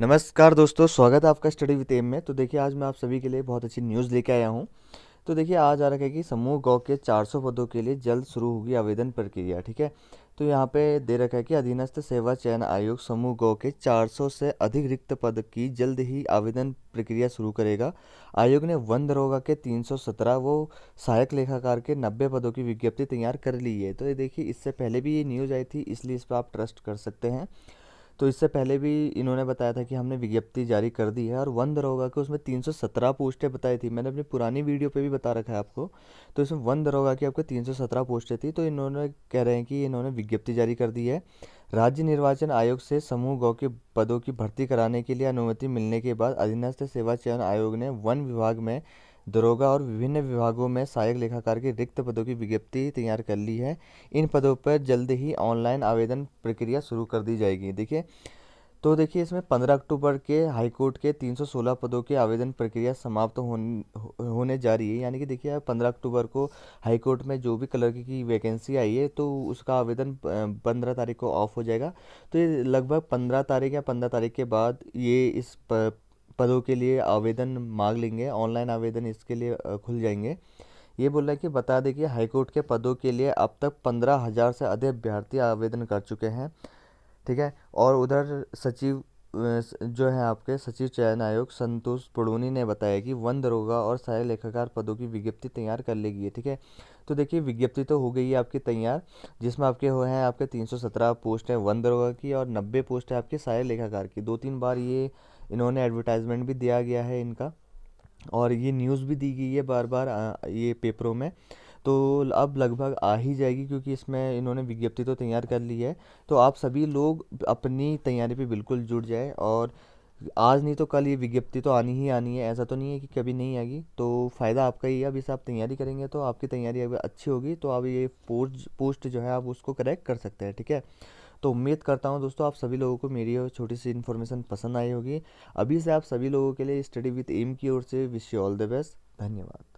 नमस्कार दोस्तों स्वागत है आपका स्टडी विद एम में तो देखिए आज मैं आप सभी के लिए बहुत अच्छी न्यूज़ लेके आया हूँ तो देखिए आज आ रखा है कि समूह गौ के 400 पदों के लिए जल्द शुरू होगी आवेदन प्रक्रिया ठीक है तो यहाँ पे दे रखा है कि अधीनस्थ सेवा चयन आयोग समूह गौ के 400 से अधिक रिक्त पद की जल्द ही आवेदन प्रक्रिया शुरू करेगा आयोग ने वन दरोगा के 317 वो सहायक लेखाकार के 90 पदों की विज्ञप्ति तैयार कर ली है तो ये देखिए इससे पहले भी ये न्यूज़ आई थी इसलिए इस पर आप ट्रस्ट कर सकते हैं तो इससे पहले भी इन्होंने बताया था कि हमने विज्ञप्ति जारी कर दी है और वन दरोगा के उसमें 317 पोस्टें बताई थी मैंने अपनी पुरानी वीडियो पे भी बता रखा है आपको तो इसमें वन दरोगा की आपको 317 पोस्टें थी तो इन्होंने कह रहे हैं कि इन्होंने विज्ञप्ति जारी कर दी है राज्य निर्वाचन आयोग से समूह गौ के पदों की भर्ती कराने के लिए अनुमति मिलने के बाद अधीनस्थ सेवा चयन आयोग ने वन विभाग में दरोगा और विभिन्न विभागों में सहायक लेखाकार के रिक्त पदों की विज्ञप्ति तैयार कर ली है इन पदों पर जल्द ही ऑनलाइन आवेदन प्रक्रिया शुरू कर दी जाएगी देखिए तो देखिए इसमें 15 अक्टूबर के हाईकोर्ट के 316 पदों के आवेदन प्रक्रिया समाप्त होने जा रही है यानी कि देखिए 15 अक्टूबर को हाईकोर्ट में जो भी क्लर्क की वैकेंसी आई है तो उसका आवेदन 15 तारीख को ऑफ हो जाएगा तो ये लगभग 15 तारीख या 15 तारीख के बाद ये इस पदों के लिए आवेदन मांग लेंगे ऑनलाइन आवेदन इसके लिए खुल जाएंगे ये बोल रहा है कि बता दें कि हाईकोर्ट के पदों के लिए अब तक पंद्रह हज़ार से अधिक अभ्यर्थी आवेदन कर चुके हैं ठीक है और उधर सचिव जो है आपके सचिव चयन आयोग संतोष पड़ोनी ने बताया कि वन दरोगा और सहायक लेखाकार पदों की विज्ञप्ति तैयार कर ली गई है ठीक है तो देखिए विज्ञप्ति तो हो गई है आपकी तैयार जिसमें आपके हो हैं आपके 317 पोस्ट हैं वन दरोगा की और 90 पोस्ट है आपके सहायक लेखाकार की दो तीन बार ये इन्होंने एडवर्टाइजमेंट भी दिया गया है इनका और ये न्यूज़ भी दी गई है बार बार ये पेपरों में तो अब लगभग आ ही जाएगी क्योंकि इसमें इन्होंने विज्ञप्ति तो तैयार कर ली है तो आप सभी लोग अपनी तैयारी पे बिल्कुल जुड़ जाए और आज नहीं तो कल ये विज्ञप्ति तो आनी ही आनी है ऐसा तो नहीं है कि कभी नहीं आएगी तो फ़ायदा आपका ही है अभी से आप तैयारी करेंगे तो आपकी तैयारी अगर अच्छी होगी तो आप ये पोस्ट पोस्ट जो है आप उसको करेक्ट कर सकते हैं ठीक है तो उम्मीद करता हूँ दोस्तों आप सभी लोगों को मेरी छोटी सी इन्फॉर्मेशन पसंद आई होगी अभी से आप सभी लोगों के लिए स्टडी विथ एम की ओर से wish you all the best धन्यवाद